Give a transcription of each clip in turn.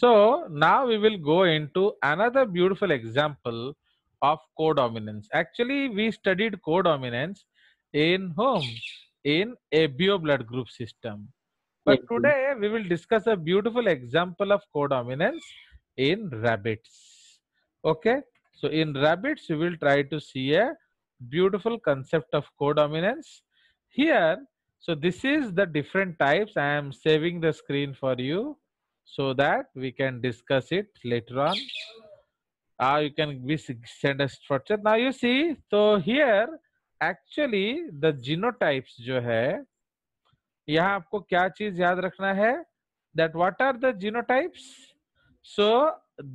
So now we will go into another beautiful example of codominance. Actually, we studied codominance in whom? In ABO blood group system. But today we will discuss a beautiful example of codominance in rabbits. Okay. So in rabbits, we will try to see a beautiful concept of codominance. Here, so this is the different types. I am saving the screen for you. so that we can discuss it later on. ah Uh, you can be send a structure. Now you see, so here actually the genotypes jo hai yahan aapko kya cheez yaad rakhna hai that what are the genotypes? So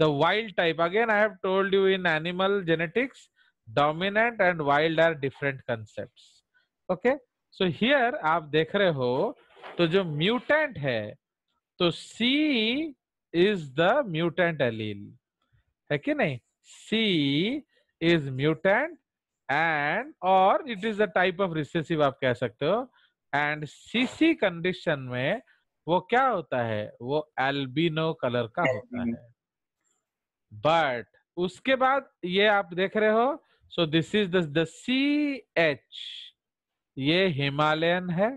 the wild type again I have told you in animal genetics dominant and wild are different concepts. Okay, so here aap dekh rahe ho to jo mutant hai तो C is the mutant allele है कि नहीं C is mutant and और it is the type of recessive आप कह सकते हो and CC condition में वो क्या होता है वो एल्बिनो कलर का होता है बट उसके बाद ये आप देख रहे हो so this is the C H ये हिमालयन है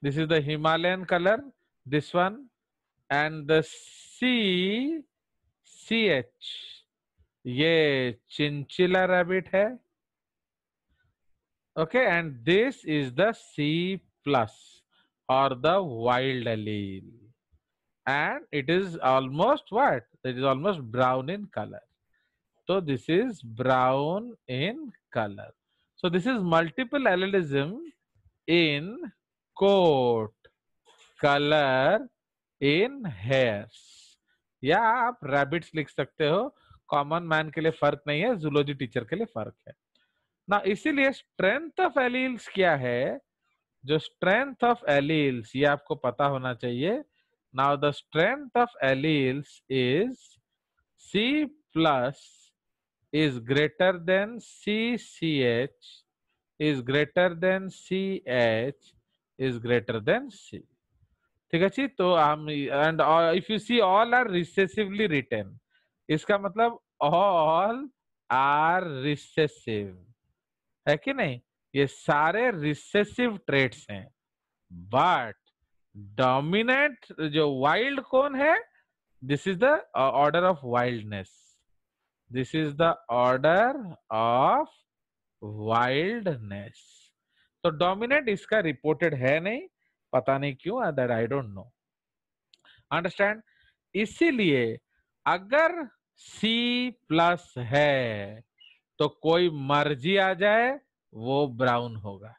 This is the Himalayan color, this one. And the C, CH. ये chinchilla rabbit. okay and this is the c plus or the wild allele and it is almost what it is almost brown in color so this is brown in color so this is multiple allelism in coat colour in hairs. या आप rabbits लिख सकते हो common man के लिए फर्क नहीं है जूलॉजी टीचर के लिए फर्क है ना इसीलिए स्ट्रेंथ ऑफ एलील्स क्या है जो स्ट्रेंथ ऑफ एलील्स ये आपको पता होना चाहिए now the strength of alleles is C plus is greater than C C H is greater than C H is greater than C. ठीक है जी तो हम and if you see all are recessively return इसका मतलब all are recessive है कि नहीं ये सारे रिसेसिव ट्रेड्स हैं बट डोमिनेंट जो वाइल्ड कौन है this is the order of wildness this is the order of wildness तो डोमिनेंट इसका रिपोर्टेड है नहीं पता नहीं क्यों that I don't know understand इसीलिए अगर C प्लस है तो कोई मर्जी आ जाए वो ब्राउन होगा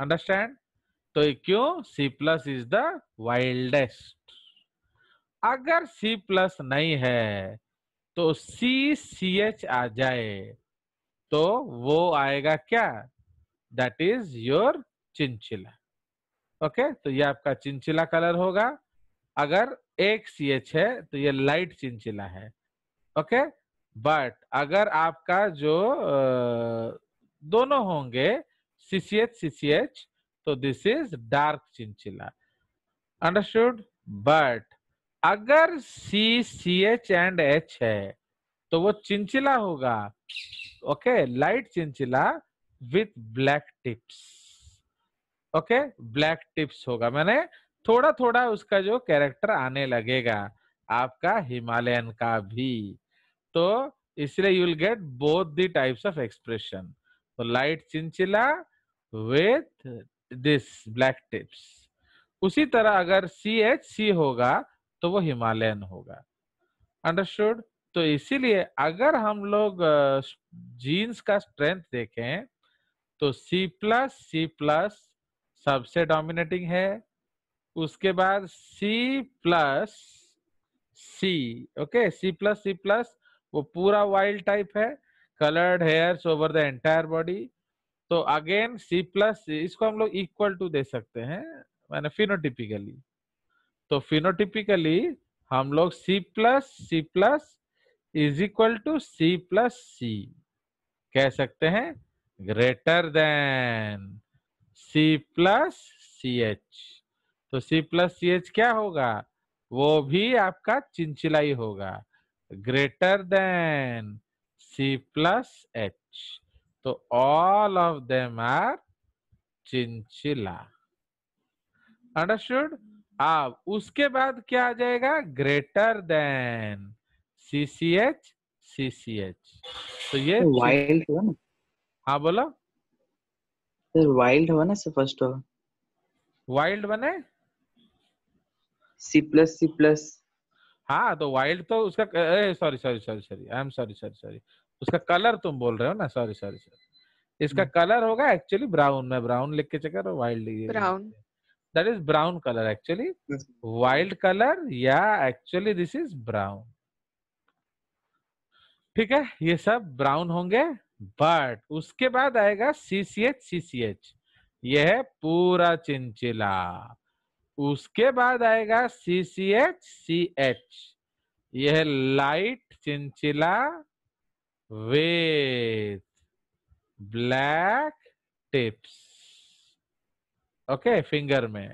अंडरस्टैंड तो क्यों C plus is the wildest अगर C प्लस नहीं है तो सी सी एच आ जाए तो वो आएगा क्या that is your chinchilla okay तो ये आपका चिंचिला कलर होगा अगर एक सी एच है तो ये लाइट चिंचिला है ओके okay? बट अगर आपका जो दोनों होंगे सीसीएच सीसीएच तो this is dark chinchilla understood but अगर C C H and H है तो वो चिंचिला होगा okay light chinchilla with black tips okay black tips होगा मैंने थोड़ा थोड़ा उसका जो कैरेक्टर आने लगेगा आपका हिमालयन का भी तो इसलिए you will get both the types of expression तो light chinchilla with this black tips उसी तरह अगर सी एच सी होगा तो वो हिमालयन होगा अंडरस्टूड तो इसीलिए अगर हम लोग जीन्स का स्ट्रेंथ देखें तो C प्लस सी प्लस सबसे डोमिनेटिंग है उसके बाद C plus C okay C plus C plus वो पूरा वाइल्ड टाइप है coloured hairs over the entire body तो अगेन C प्लस इसको हम लोग इक्वल टू दे सकते हैं मैंने फिनोटिपिकली तो फिनोटिपिकली हम लोग C plus C plus is equal to C plus C कह सकते हैं greater than C plus C H तो सी प्लस सी एच क्या होगा वो भी आपका चिंचिलाई होगा greater than C plus H तो all of them are chinchilla understood अब उसके बाद क्या आ जाएगा greater than C C H C C H तो ये वाइल्ड हाँ बोलो सर वाइल्ड हुआ ना सर फर्स्ट हुआ वाइल्ड बने सी प्लस सी प्लस हाँ तो वाइल्ड तो उसका sorry sorry sorry sorry I am sorry sorry sorry उसका कलर तुम बोल रहे हो ना सॉरी सॉरी सॉरी इसका कलर hmm. होगा एक्चुअली ब्राउन मैं ब्राउन लिख के check wild brown that is brown colour actually wild colour या एक्चुअली दिस इज ब्राउन ठीक है ये सब ब्राउन होंगे बट उसके बाद आएगा C C H C C H यह है पूरा चिंचिला उसके बाद आएगा C C H C H यह light chinchilla with black tips okay finger में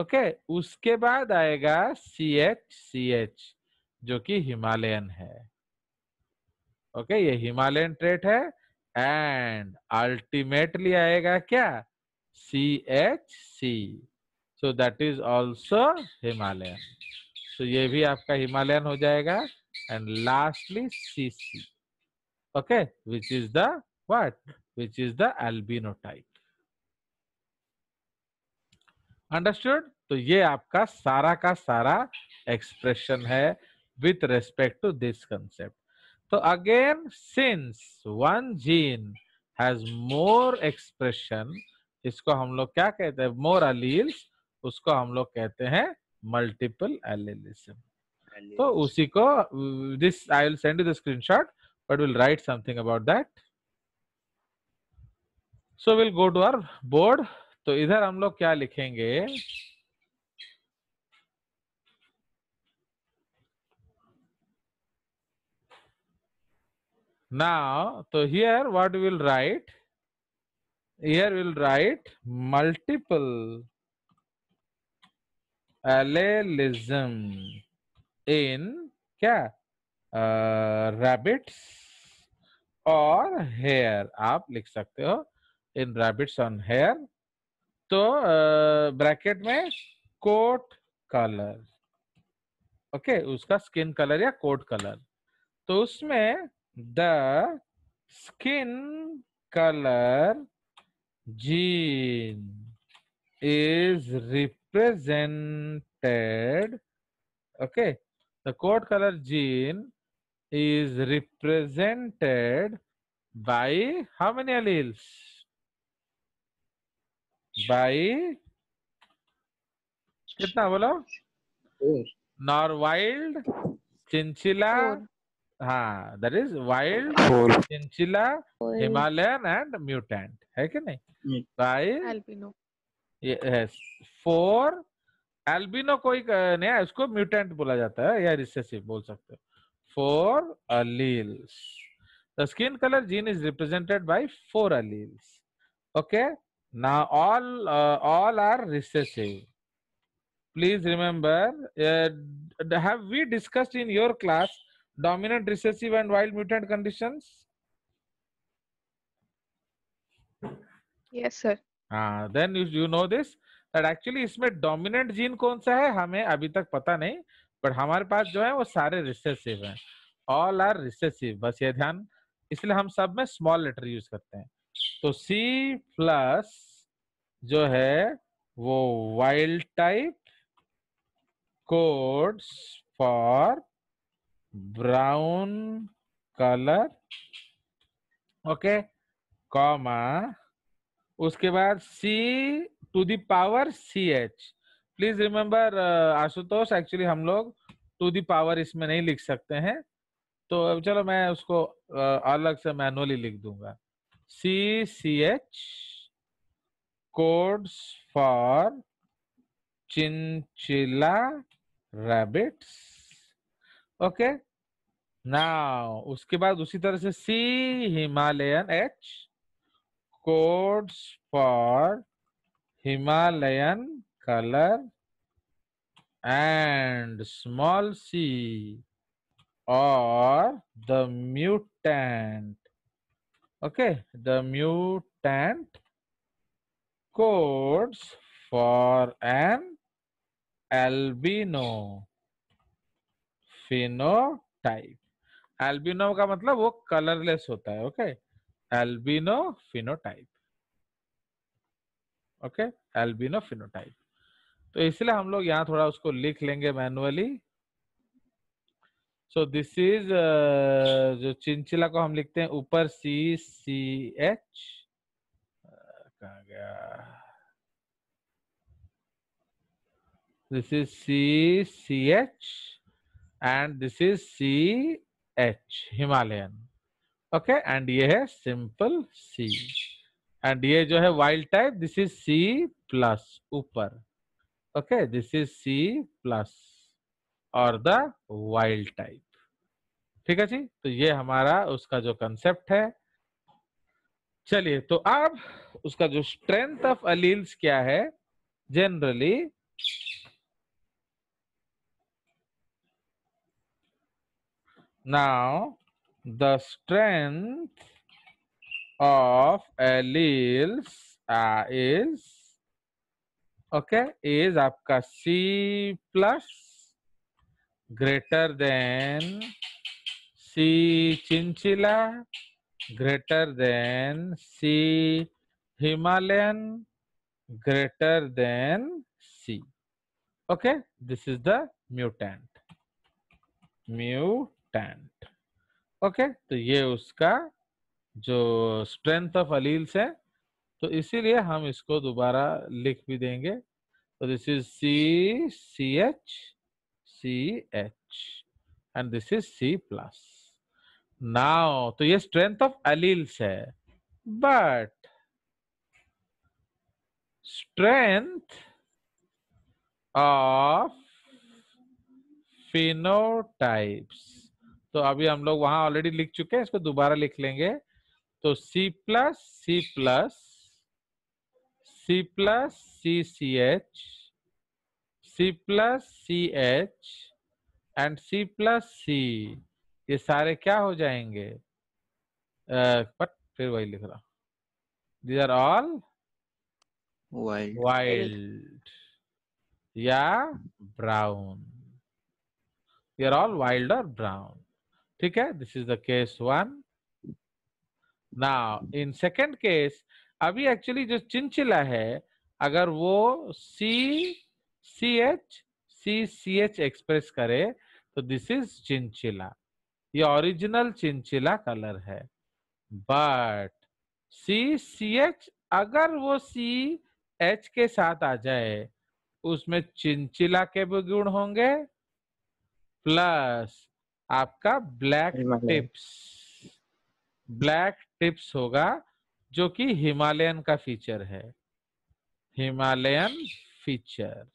ओके okay, उसके बाद आएगा सी एच सी एच जो कि हिमालयन है ओके ये हिमालयन ट्रेट है एंड अल्टीमेटली आएगा क्या C H C so that is also Himalayan so ये भी आपका हिमालयन हो जाएगा and lastly C C okay which is the what which is the albino type understood तो ये आपका सारा का सारा एक्सप्रेशन है with respect to this concept तो again since one gene has more expression इसको हम लोग क्या कहते हैं मोर अलील्स उसको हम लोग कहते हैं मल्टीपल एलिलिज्म तो उसी को this I will send you the screenshot but will write something about that so will go to our board तो इधर हम लोग क्या लिखेंगे Now, so here what we will write? Here we will write multiple allelism in क्या rabbits और hare आप लिख सकते हो इन रैबिट्स ऑन हेयर तो ब्रैकेट uh, में कोट कलर ओके उसका स्किन कलर या कोट कलर तो उसमें the skin color gene is represented okay the coat color gene is represented by how many alleles by कितना बोलो wild chinchilla chinchilla हाँ that is wild chinchilla Himalayan and mutant है कि नहीं wild four albino कोई नया इसको mutant बोला जाता है या रिसेसिव बोल सकते हो four alleles the skin colour gene is represented by four alleles okay ना all all are recessive please remember have we discussed in your class dominant recessive and wild mutant conditions then you know this that actually इसमें dominant gene कौन सा है हमें अभी तक पता नहीं बट हमारे पास जो है वो सारे रिसेसिव हैं ऑल आर रिसेसिव बस ये ध्यान इसलिए हम सब में स्मॉल लेटर यूज करते हैं तो सी प्लस जो है वो wild type codes for brown color okay comma उसके बाद c to the power C H please remember Ashutosh actually हम लोग टू द पावर इसमें नहीं लिख सकते हैं तो चलो मैं उसको uh, अलग से मैनुअली लिख दूंगा C C H codes for chinchilla rabbits okay okay? Now उसके बाद उसी तरह से C Himalayan H codes for Himalayan colour and small C और the mutant okay the mutant codes for an phenotype albino का मतलब वो colourless होता है okay albino phenotype okay albino phenotype तो इसलिए हम लोग यहाँ थोड़ा उसको लिख लेंगे मैनुअली सो दिस इज जो चिंचिला को हम लिखते हैं ऊपर सी सी एच कहा गया this is C C H and this is C H Himalayan okay and ये है सिंपल सी एंड ये जो है wild type this is C plus ऊपर okay this is C plus और द वाइल्ड टाइप ठीक है जी तो ये हमारा उसका जो कंसेप्ट है चलिए तो अब उसका जो स्ट्रेंथ ऑफ अलील्स क्या है generally Now, the strength of alleles uh, is okay is आपका C plus greater than C chinchilla greater than C Himalayan greater than C. Okay, this is the mutant. Mute टेंट okay तो ये उसका जो strength of alleles है तो इसीलिए हम इसको दोबारा लिख भी देंगे तो this is C C H C H and this is C plus now तो ये स्ट्रेंथ ऑफ अलील्स है बट स्ट्रेंथ ऑफ फिनोटाइप्स तो अभी हम लोग वहां ऑलरेडी लिख चुके हैं इसको दोबारा लिख लेंगे तो C plus C plus C plus C C H C plus C H and C plus C ये सारे क्या हो जाएंगे बट फिर वही लिख रहा these are all wild wild या brown they are all wild और ब्राउन ठीक है this is the case one now in second case अभी एक्चुअली जो चिंचिला है अगर वो C C H C C H express करे तो दिस इज चिंचिला ये ओरिजिनल चिंचिला कलर है बट सी सी एच अगर वो सी एच के साथ आ जाए उसमें चिंचिला के भी गुण होंगे प्लस आपका ब्लैक टिप्स ब्लैक टिप्स होगा जो कि हिमालयन का फीचर है हिमालयन फीचर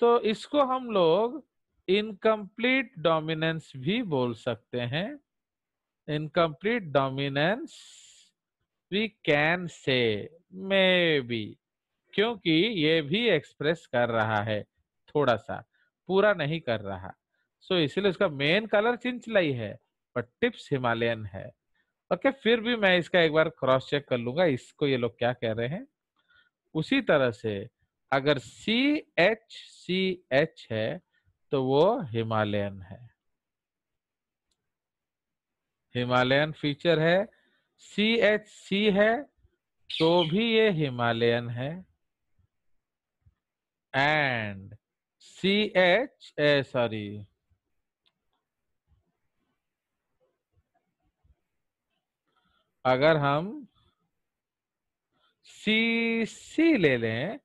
तो इसको हम लोग इनकम्प्लीट डोमिनेंस भी बोल सकते हैं incomplete dominance we can say may be क्योंकि ये भी एक्सप्रेस कर रहा है थोड़ा सा पूरा नहीं कर रहा सो इसलिए इसका मेन कलर चिंचलाई है बट टिप्स हिमालयन है ओके okay, फिर भी मैं इसका एक बार क्रॉस चेक कर लूंगा इसको ये लोग क्या कह रहे हैं उसी तरह से अगर सी एच सी एच है तो वो हिमालयन है हिमालयन फीचर है सी एच सी है तो भी ये हिमालयन है and C H A sorry अगर हम सी सी ले लें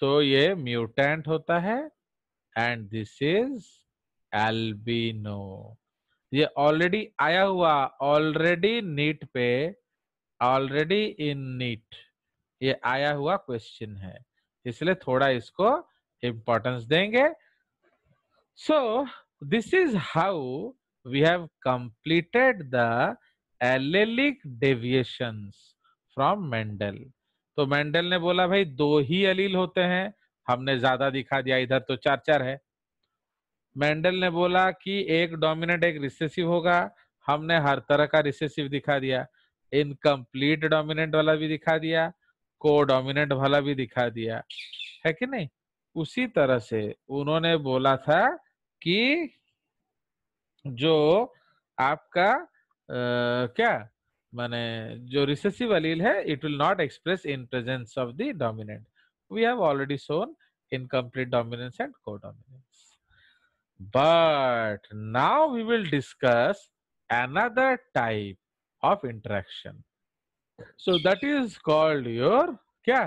तो ये म्यूटेंट होता है एंड दिस इज एल्बिनो ये ऑलरेडी आया हुआ ऑलरेडी नीट पे ऑलरेडी इन नीट ये आया हुआ क्वेश्चन है इसलिए थोड़ा इसको इंपॉर्टेंस देंगे so this is how we have completed the allelic deviation from Mendel तो मेंडल ने बोला भाई दो ही अलील होते हैं हमने ज्यादा दिखा दिया इधर तो चार चार है मेंडल ने बोला कि एक डोमिनेंट एक रिसेसिव होगा हमने हर तरह का रिसेसिव दिखा दिया इनकम्प्लीट डोमिनेंट वाला भी दिखा दिया को डोमिनेंट वाला भी दिखा दिया है कि नहीं उसी तरह से उन्होंने बोला था कि जो आपका क्या माने जो रिसेसिव अलील है it will not express in presence of the dominant we have already shown incomplete dominance and codominance but now we will discuss another type of interaction so that is called your क्या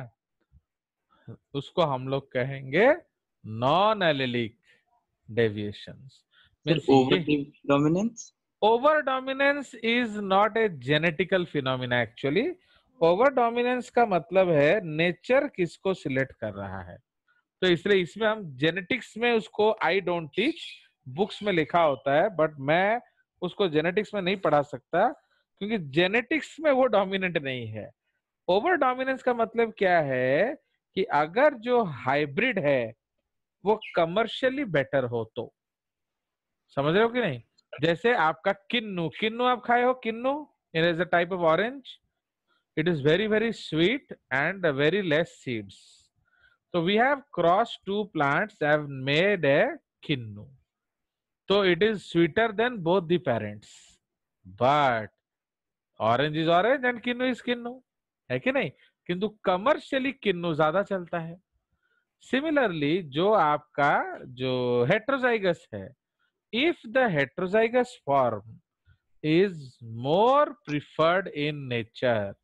उसको हम लोग कहेंगे non allelic deviation means over dominance over dominance is not a genetical phenomena actually over dominance का मतलब है nature किसको select कर रहा है तो इसलिए इसमें हम जेनेटिक्स में उसको आई डोंट टीच बुक्स में लिखा होता है बट मैं उसको जेनेटिक्स में नहीं पढ़ा सकता क्योंकि जेनेटिक्स में वो डोमिनेंट नहीं है ओवर डोमिनेंस का मतलब क्या है कि अगर जो हाइब्रिड है वो कमर्शियली बेटर हो तो समझ रहे हो कि नहीं जैसे आपका किन्नू किन्नू आप खाए हो kinnow it is a type of orange it is very very sweet and very less seeds तो we have cross two plant have made a kinnow तो it is sweeter than both the parents but orange is orange and kinnow is kinnow है कि नहीं किंतु commercially किन्नु ज्यादा चलता है सिमिलरली जो आपका जो हेट्रोजाइगस है if the heterozygous form is more preferred in nature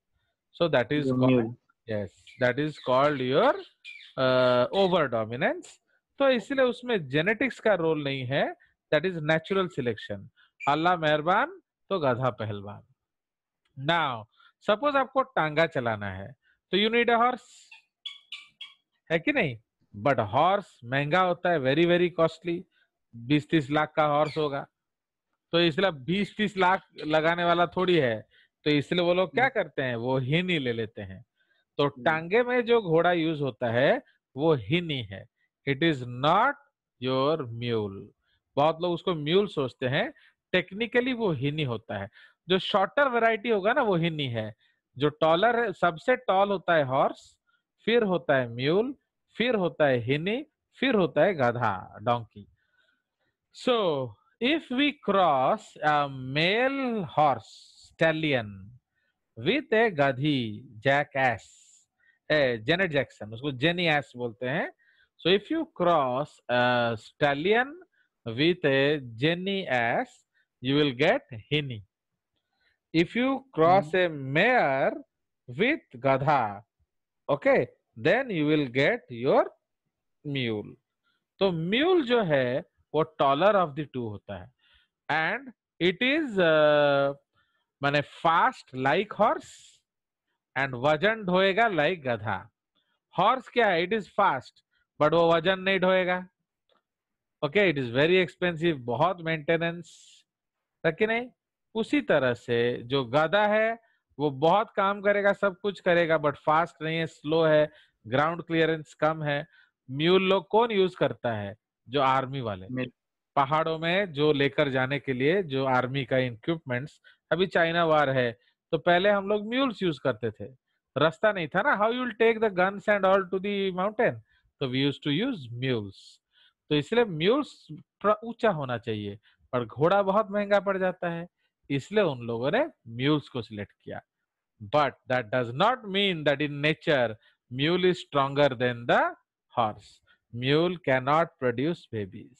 so that is mm -hmm. called yes that is called your over dominance तो इसलिए उसमें जेनेटिक्स का रोल नहीं है that is natural selection Allah मेहरबान तो गधा पहलवान नाउ सपोज आपको टांगा चलाना है तो यू नीड अ हॉर्स है कि नहीं बट हॉर्स महंगा होता है वेरी वेरी कॉस्टली बीस तीस लाख का हॉर्स होगा तो इसलिए बीस तीस लाख लगाने वाला थोड़ी है तो इसलिए वो लोग क्या हम्म। करते हैं वो हिनी ले लेते हैं तो हम्म। टांगे में जो घोड़ा यूज होता है वो हिनी है it is not your mule बहुत लोग उसको म्यूल सोचते हैं टेक्निकली वो हिनी होता है जो शॉर्टर वेराइटी होगा ना वो हिनी है जो टॉलर है सबसे टॉल होता है हॉर्स फिर होता है म्यूल फिर होता है हिनी फिर होता है गधा donkey So, if we cross a male horse, stallion, with a gadhi, jackass, a Janet Jackson, usko jenny ass bolte hain So, if you cross a stallion with a jenny ass, you will get hinny. If you cross mm. -hmm. a mare with gadha, okay, then you will get your mule. तो mule जो है वो taller of the two होता है and it is माने fast like horse and वजन ढोएगा like गधा हॉर्स क्या है इट इज फास्ट बट वो वजन नहीं ढोएगा okay it is very expensive बहुत मेंटेनेंस कि नहीं उसी तरह से जो गधा है वो बहुत काम करेगा सब कुछ करेगा बट फास्ट नहीं है स्लो है ग्राउंड क्लियरेंस कम है म्यूल लोग कौन यूज करता है जो आर्मी वाले पहाड़ों में जो लेकर जाने के लिए जो आर्मी का इक्विपमेंट्स अभी चाइना वार है तो पहले हम लोग म्यूल्स यूज करते थे रास्ता नहीं था ना how you'll take the guns and all to the mountain तो we use to use mules तो इसलिए म्यूल्स थोड़ा ऊंचा होना चाहिए पर घोड़ा बहुत महंगा पड़ जाता है इसलिए उन लोगों ने म्यूल्स को सिलेक्ट किया but that does not mean that in nature mule is stronger than the horse mule cannot produce babies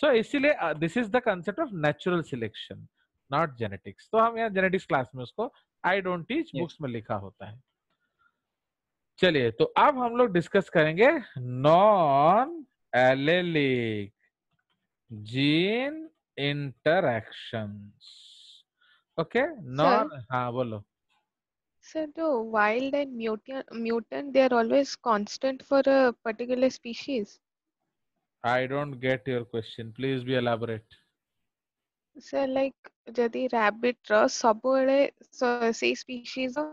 so इसीलिए this is the concept of natural selection not genetics तो हम यहाँ जेनेटिक्स क्लास में उसको I don't teach books में लिखा होता है चलिए तो अब हम लोग डिस्कस करेंगे non allelic gene interactions okay non हाँ बोलो So uh, wild and mutant, mutant they are always constant for a particular species? I don't get your question. Please be elaborate. Sir, like jadi rabbit ର ସବୁବେଳେ ସେଇ species ର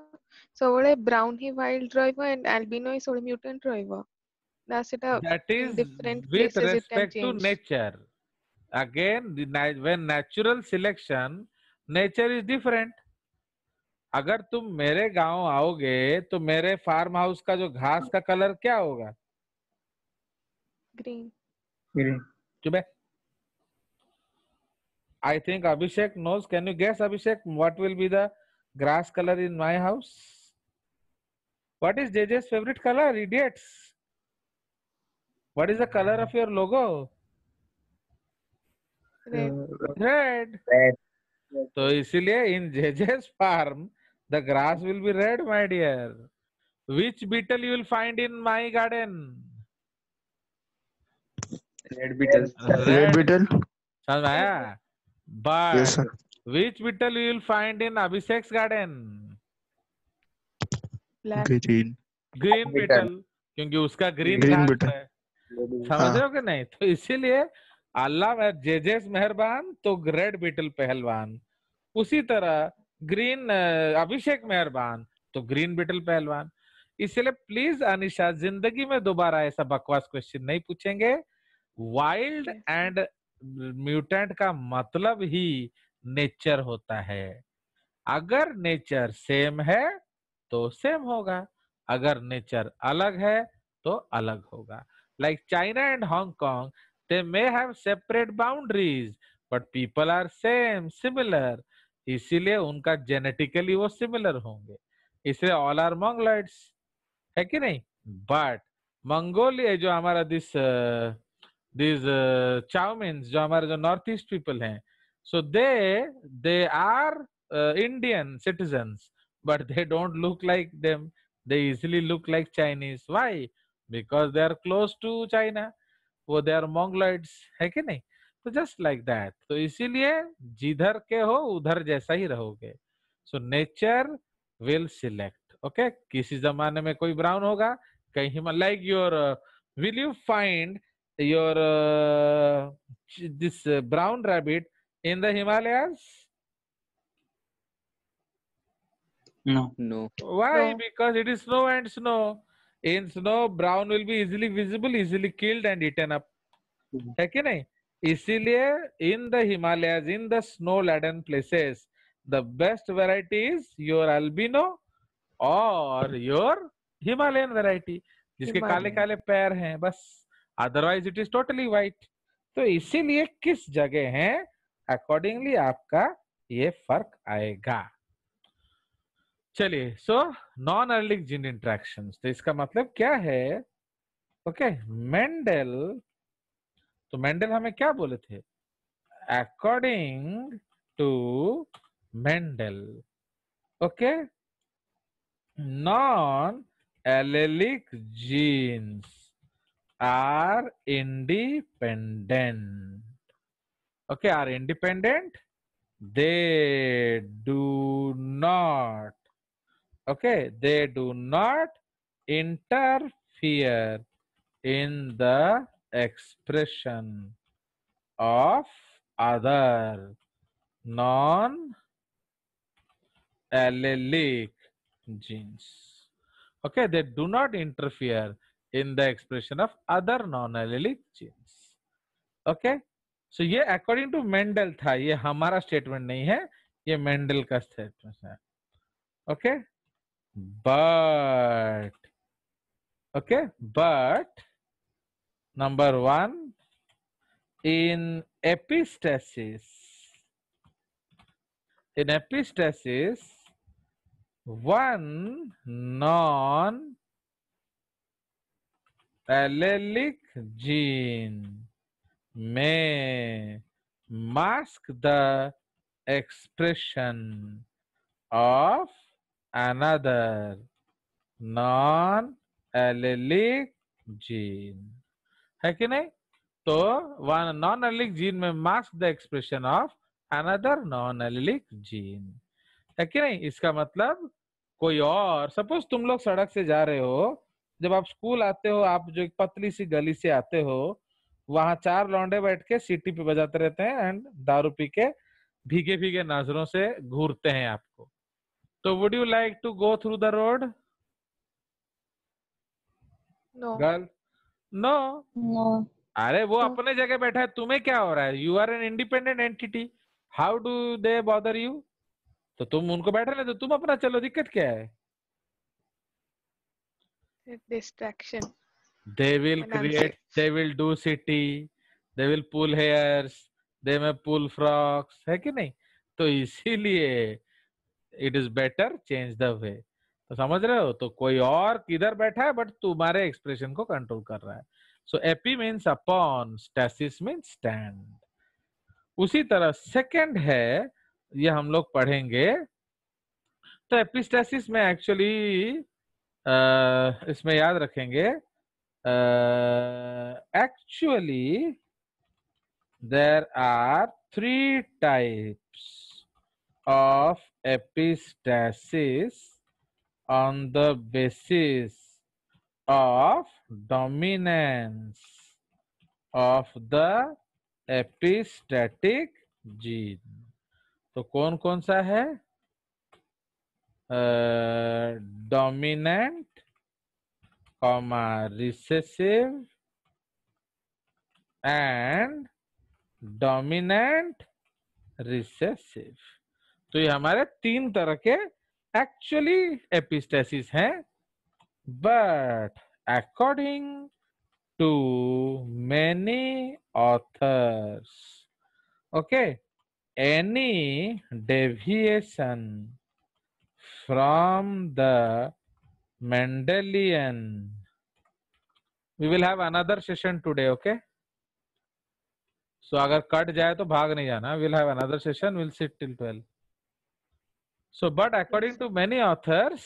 ସବୁବେଳେ brown hi wild driver and albino is ସବୁବେଳେ mutant driver. That's it. Uh, that is different with respect to nature again the, when natural selection nature is different अगर तुम मेरे गांव आओगे तो मेरे फार्म हाउस का जो घास का कलर क्या होगा ग्रीन ग्रीन चुबे I think Abhishek knows can you guess Abhishek what will be the grass colour in my house what is jj's favourite colour idiots what is the colour of your logo red तो इसीलिए in JJ's farm The grass will be red, my dear. Which beetle you will find in my garden? Red beetle. Red, red beetle. समझ आया? But yes, sir. which beetle you will find in Abhishek's garden? Black. Green. Green beetle. क्योंकि उसका green green beetle. समझ रहे हो कि नहीं? तो इसीलिए अल्लाह जे जेस मेहरबान तो रेड बीटल पहलवान उसी तरह ग्रीन अभिषेक मेहरबान तो ग्रीन बिटल पहलवान इसलिए प्लीज अनिशा जिंदगी में दोबारा ऐसा बकवास क्वेश्चन नहीं पूछेंगे वाइल्ड एंड म्यूटेंट का मतलब ही नेचर होता है अगर नेचर सेम है तो सेम होगा अगर नेचर अलग है तो अलग होगा like China and Hong Kong they may have separate boundaries but people are same similar इसीलिए उनका जेनेटिकली वो सिमिलर होंगे इसलिए ऑल आर मंगलाइट्स है कि नहीं बट मंगोलिया जो हमारा दिस दिस चाउमिन जो हमारे जो नॉर्थ ईस्ट पीपल हैं so they they are Indian citizen but they don't look like them they easily look like Chinese why because they are close to China वो they are मोंगलॉइड्स है कि नहीं तो just like that तो इसीलिए जिधर के हो उधर जैसा ही रहोगे so nature will select okay किसी जमाने में कोई ब्राउन होगा कहीं like your will you find your this brown rabbit in the Himalaya No. No. Why? No. Because it is snow and snow. In snow, brown will be easily visible, easily killed and eaten up. Hmm. है कि नहीं इसीलिए in the Himalayas in the snow laden places the best variety is your albino और your Himalayan variety जिसके काले काले पैर हैं बस otherwise it is totally white तो इसीलिए किस जगह है अकॉर्डिंगली आपका ये फर्क आएगा चलिए so non allelic gene interaction तो इसका मतलब क्या है ओके मेंडल तो मेंडल हमें क्या बोले थे according to Mendel okay non allelic genes are independent okay are independent they do not okay they do not interfere in the expression of other non allelic genes. Okay, they do not interfere in the expression of other non allelic genes. Okay, so ye according to Mendel tha ye hamara statement nahi hai ye Mendel ka statement hai Okay, but okay, but Number one, in epistasis, in epistasis, one non allelic gene may mask the expression of another non allelic gene. है कि नहीं तो one non allelic gene में mask the expression of another non allelic gene है कि नहीं इसका मतलब कोई और सपोज तुम लोग सड़क से जा रहे हो जब आप स्कूल आते हो आप जो एक पतली सी गली से आते हो वहां चार लौंडे बैठ के सीटी पे बजाते रहते हैं एंड दारू पी के भीगे भीगे नजरों से घूरते हैं आपको तो would you like to go through the road girl no no अरे वो तो अपने जगह बैठा है तुम्हें क्या हो रहा है you are an independent entity how do they bother you तो तुम उनको बैठे ना तो तुम अपना चलो दिक्कत क्या है distraction they will create they will do सिटी they will pull hairs they may pull frocks है कि नहीं तो इसीलिए it is better change the way तो समझ रहे हो तो कोई और किधर बैठा है बट तुम्हारे एक्सप्रेशन को कंट्रोल कर रहा है so epi means upon stasis means stand उसी तरह सेकेंड है ये हम लोग पढ़ेंगे तो एपिस्टेसिस में एक्चुअली इसमें याद रखेंगे actually there are three types of epistasis on the basis of dominance of the epistatic gene तो कौन कौन सा है dominant comma recessive and dominant recessive तो ये हमारे तीन तरह के एक्चुअली एपिस्टेसिस है but according to many authors okay any deviation from the Mendelian we will have another session today okay so अगर कट जाए तो भाग नहीं जाना will have another session will sit till twelve so but according to many authors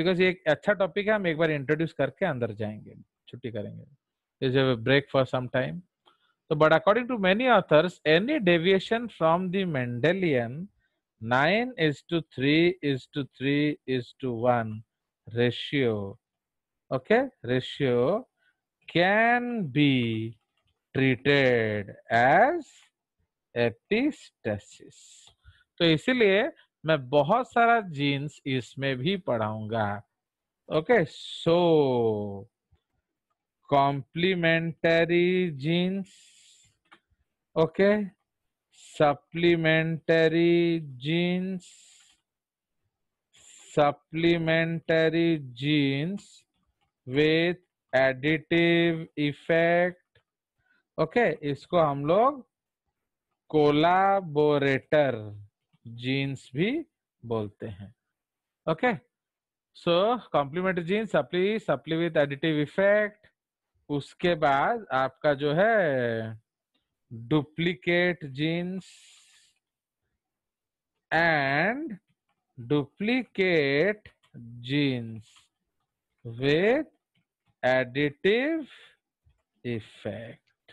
because ये एक अच्छा टॉपिक है हम एक बार इंट्रोड्यूस करके अंदर जाएंगे छुट्टी करेंगे is a break for some time तो but according to many authors any deviation from the Mendelian nine is to three is to three is to one ratio okay ratio can be treated as epistasis तो इसीलिए मैं बहुत सारा genes इसमें भी पढ़ाऊंगा okay so complementary genes okay supplementary genes supplementary genes with additive effect okay इसको हम लोग कोलाबोरेटर जीन्स भी बोलते हैं okay so complementary genes supply supply with additive effect उसके बाद आपका जो है duplicate genes and duplicate genes additive effect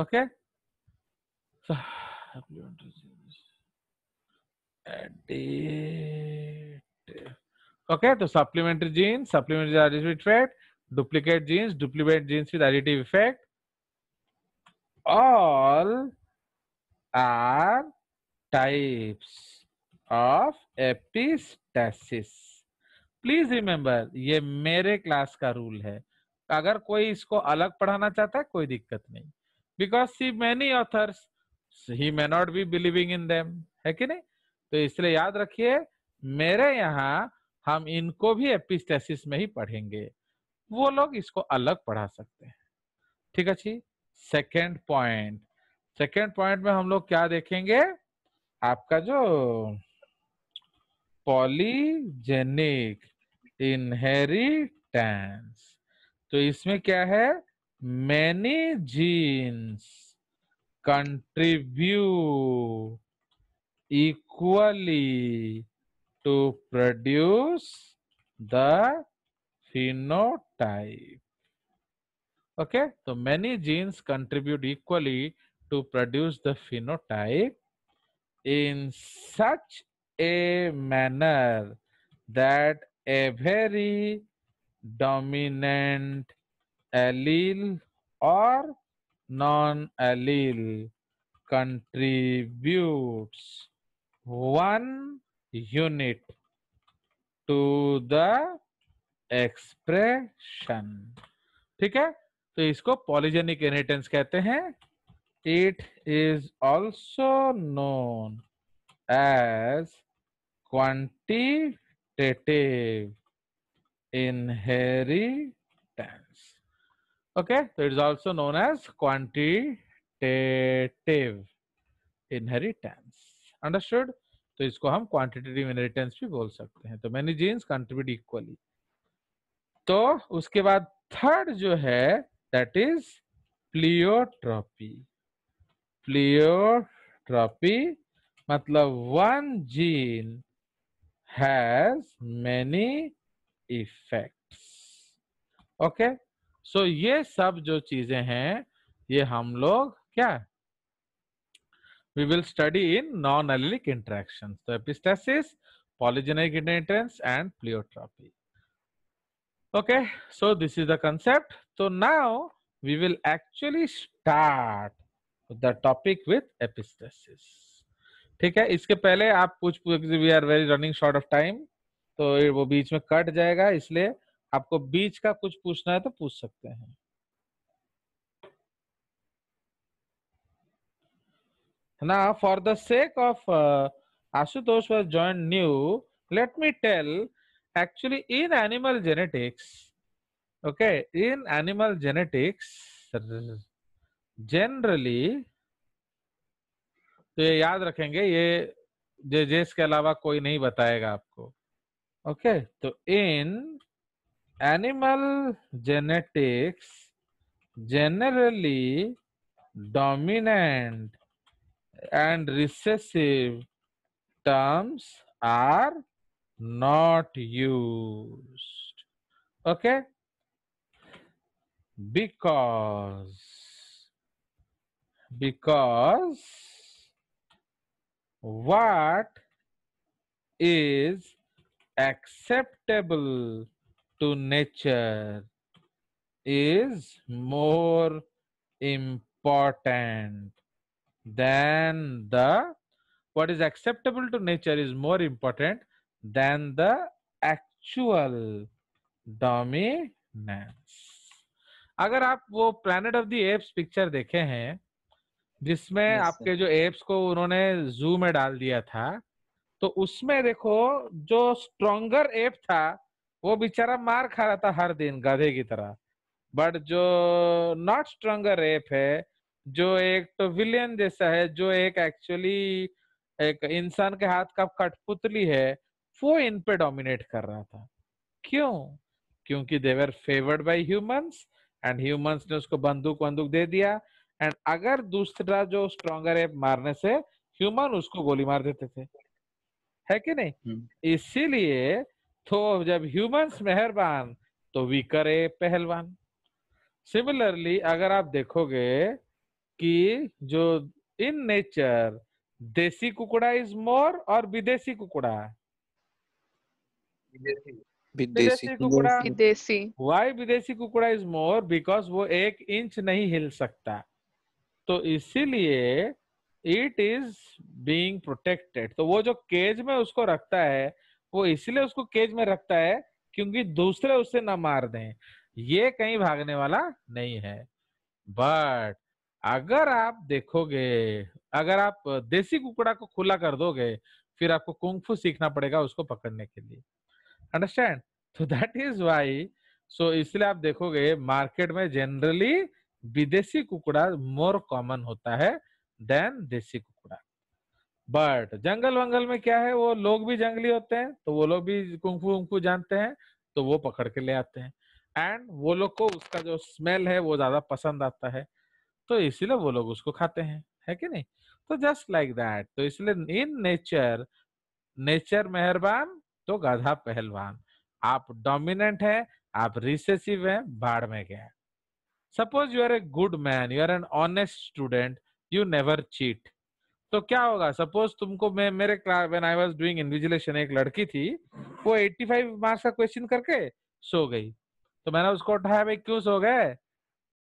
okay so complementary that okay तो supplementary gene supplementary effect duplicate genes duplicate genes with additive effect all are types of epistasis please remember ये मेरे class का rule है अगर कोई इसको अलग पढ़ाना चाहता है कोई दिक्कत नहीं because see many authors he may not be believing in them है कि नहीं तो इसलिए याद रखिए मेरे यहाँ हम इनको भी एपिस्टेसिस में ही पढ़ेंगे वो लोग इसको अलग पढ़ा सकते हैं ठीक अच्छी सेकेंड पॉइंट सेकेंड पॉइंट में हम लोग क्या देखेंगे आपका जो पॉलीजेनिक इनहेरिटेंस तो इसमें क्या है many genes contribute equally to produce the phenotype. Okay, so many genes contribute equally to produce the phenotype in such a manner that a very dominant allele or non-allele contributes one unit to the expression ठीक है तो इसको polygenic inheritance कहते हैं it is also known as quantitative inheritance okay तो it is also known as quantitative inheritance understood तो इसको हम क्वांटिटेटिव इनहेरिटेंस भी बोल सकते हैं तो मैनी जीन्स कंट्रीब्यूट इक्वली तो उसके बाद थर्ड जो है दैट इज प्लियोट्रॉपी प्लियोट्रॉपी मतलब one gene has many effects okay so ये सब जो चीजें हैं ये हम लोग क्या we will study in non-allelic interactions, the epistasis, polygenic inheritance and pleiotropy. Okay, so this is the concept. So now we will actually start the topic with epistasis. ठीक है इसके पहले आप कुछ we are very running short of time तो वो बीच में cut जाएगा इसलिए आपको बीच का कुछ पूछना है तो पूछ सकते हैं Now, for the sake of uh, Ashutosh was joined new, let me tell actually in animal genetics, okay, in animal genetics, generally, तो ये याद रखेंगे ये जे जेजेस के अलावा कोई नहीं बताएगा आपको ओके okay, तो in animal genetics generally dominant and recessive terms are not used. Okay? Because, because what is acceptable to nature is more important than the what is acceptable to nature is more important than the actual dominance अगर आप वो Planet of the Apes picture देखे हैं जिसमें yes, आपके जो apps को उन्होंने जू में डाल दिया था तो उसमें देखो जो स्ट्रोंगर एप था वो बेचारा मार खा रहा था हर दिन गधे की तरह बट जो नॉट स्ट्रोंगर एप है जो एक तो विलियन जैसा है जो एक एक्चुअली एक इंसान के हाथ का कठपुतली है वो इन पे डोमिनेट कर रहा था क्यों क्योंकि they were favoured by humans and humans ने उसको बंदूक बंदूक दे दिया एंड अगर दूसरा जो स्ट्रॉन्गर है मारने से ह्यूमन उसको गोली मार देते थे है कि नहीं हम्म। इसीलिए तो जब ह्यूमंस मेहरबान तो वीकर है पहलवान सिमिलरली अगर आप देखोगे कि जो इन नेचर देसी कुकुड़ा इज मोर और विदेशी कुकुड़ा विदेशी कुकुड़ा विदेशी वाई विदेशी कुकुड़ा इज मोर बिकॉज वो एक इंच नहीं हिल सकता तो इसीलिए इट इज बीइंग प्रोटेक्टेड तो वो जो केज में उसको रखता है वो इसलिए उसको केज में रखता है क्योंकि दूसरे उसे ना मार दें ये कहीं भागने वाला नहीं है बट अगर आप देखोगे अगर आप देसी कुकड़ा को खुला कर दोगे फिर आपको कुंगफू सीखना पड़ेगा उसको पकड़ने के लिए अंडरस्टैंड तो दैट इज वाई सो इसलिए आप देखोगे मार्केट में जनरली विदेशी कुकड़ा मोर कॉमन होता है देन देसी कुकड़ा बट जंगल वंगल में क्या है वो लोग भी जंगली होते हैं तो वो लोग भी कुंफू उंफू जानते हैं तो वो पकड़ के ले आते हैं एंड वो लोग को उसका जो स्मेल है वो ज्यादा पसंद आता है तो इसीलिए वो लोग उसको खाते हैं है कि नहीं तो जस्ट लाइक दैट तो इसलिए इन नेचर नेचर मेहरबान तो गधा पहलवान आप डोमिनेंट है आप रिसेसिव है बाढ़ में गया suppose you are a good man you are an honest student you never cheat तो क्या होगा सपोज तुमको मैं मेरे class when I was doing invigilation एक लड़की थी वो 85 मार्क्स का क्वेश्चन करके सो गई तो मैंने उसको उठाया भाई क्यों सो गए